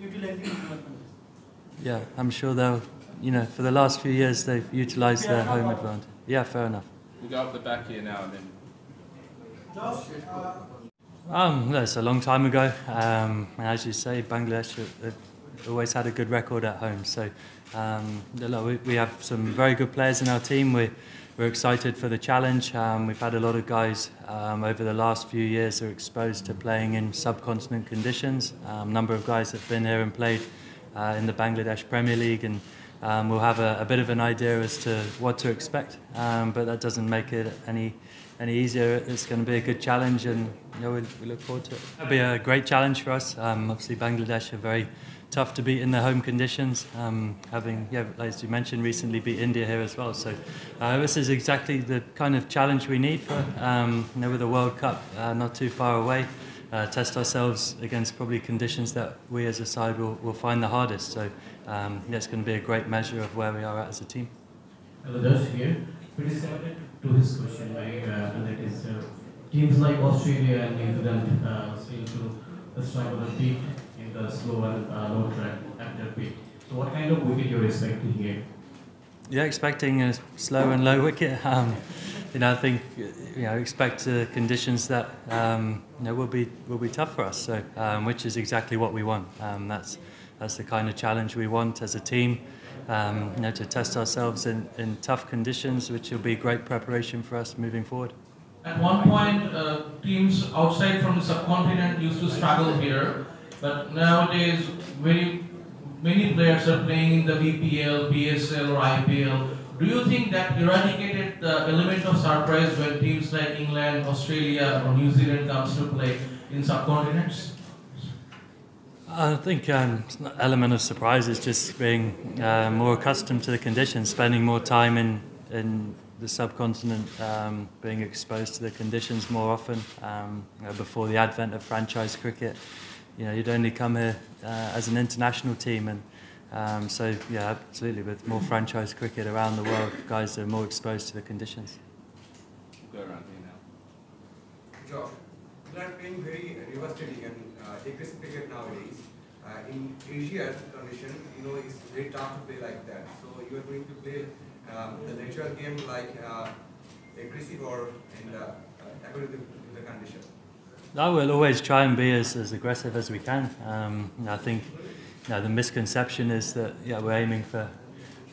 utilizing Yeah, I'm sure they'll, you know, for the last few years they've utilized their home advantage. Yeah, fair enough. We'll go up the back here now and then. Um, that's a long time ago. Um, and as you say, Bangladesh have uh, uh, always had a good record at home. So um, we, we have some very good players in our team. We're we're excited for the challenge. Um, we've had a lot of guys um, over the last few years who are exposed to playing in subcontinent conditions. A um, number of guys have been here and played uh, in the Bangladesh Premier League, and um, we'll have a, a, bit of an idea as to what to expect. Um, but that doesn't make it any any easier. It's going to be a good challenge, and yeah, we, we look forward to it. It'll be a great challenge for us. Um, obviously, Bangladesh are very tough to beat in their home conditions. Um, having, yeah, as you mentioned, recently beat India here as well. So uh, this is exactly the kind of challenge we need for, um, you know, with the World Cup uh, not too far away. Uh, test ourselves against probably conditions that we as a side will, will find the hardest. So um, yeah, it's going to be a great measure of where we are at as a team. Hello, Josh here. Pretty similar to his question, right? Uh, that is uh, teams like Australia and New Zealand uh, seem to struggle a bit in the slow uh, low track at their peak. So what kind of wicket you're expecting here? Yeah, expecting a slow and low wicket. Um, you know, I think you know expect uh, conditions that um, you know will be will be tough for us. So, um, which is exactly what we want. Um, that's that's the kind of challenge we want as a team. Um, you know, to test ourselves in, in tough conditions, which will be great preparation for us moving forward. At one point, uh, teams outside from the subcontinent used to struggle here, but nowadays, many many players are playing in the VPL, BSL, or IPL. Do you think that eradicated the element of surprise when teams like England, Australia, or New Zealand comes to play in subcontinents? I think um, element of surprise is just being uh, more accustomed to the conditions, spending more time in in the subcontinent um, being exposed to the conditions more often. Um, you know, before the advent of franchise cricket, you know, you'd only come here uh, as an international team, and um, so yeah, absolutely. With more franchise cricket around the world, guys are more exposed to the conditions. We'll go around here now. Josh, you are very reverse uh, and uh, aggressive cricket nowadays. Uh, in Asia as a condition, you know, it's very tough to play like that. So you are going to play um, the natural game like uh, aggressive or in uh, uh according to the condition. That we'll always try and be as, as aggressive as we can. Um, I think you know, the misconception is that yeah, we're aiming for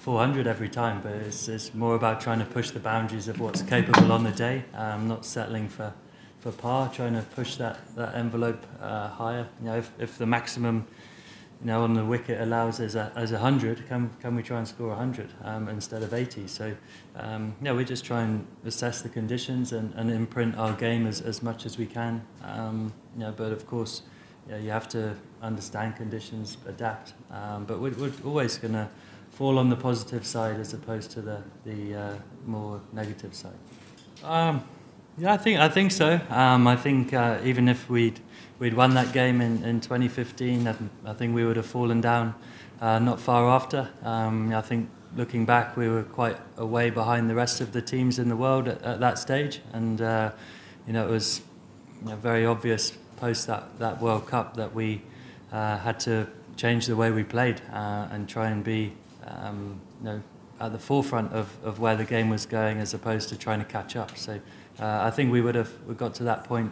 400 every time, but it's, it's more about trying to push the boundaries of what's capable on the day, um, not settling for for par, trying to push that, that envelope uh, higher. You know, if, if the maximum you know, on the wicket allows as a, as 100, can, can we try and score 100 um, instead of 80? So, um, yeah, we just try and assess the conditions and, and imprint our game as, as much as we can. Um, you know, but of course, you, you have to understand conditions, adapt. Um, but we're, we're always going to fall on the positive side as opposed to the, the uh, more negative side. Um, yeah, I think I think so. Um, I think uh, even if we'd we'd won that game in, in 2015, I, I think we would have fallen down uh, not far after. Um, I think looking back, we were quite away behind the rest of the teams in the world at, at that stage, and uh, you know it was you know, very obvious post that that World Cup that we uh, had to change the way we played uh, and try and be um, you know at the forefront of, of where the game was going as opposed to trying to catch up. So uh, I think we would have we got to that point,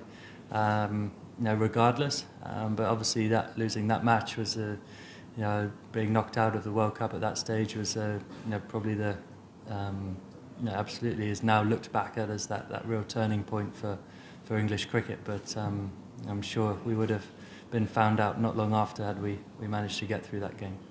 um, you know, regardless. Um, but obviously, that losing that match was, a, you know, being knocked out of the World Cup at that stage was, a, you know, probably the, um, you know, absolutely is now looked back at as that, that real turning point for, for English cricket. But um, I'm sure we would have been found out not long after had we, we managed to get through that game.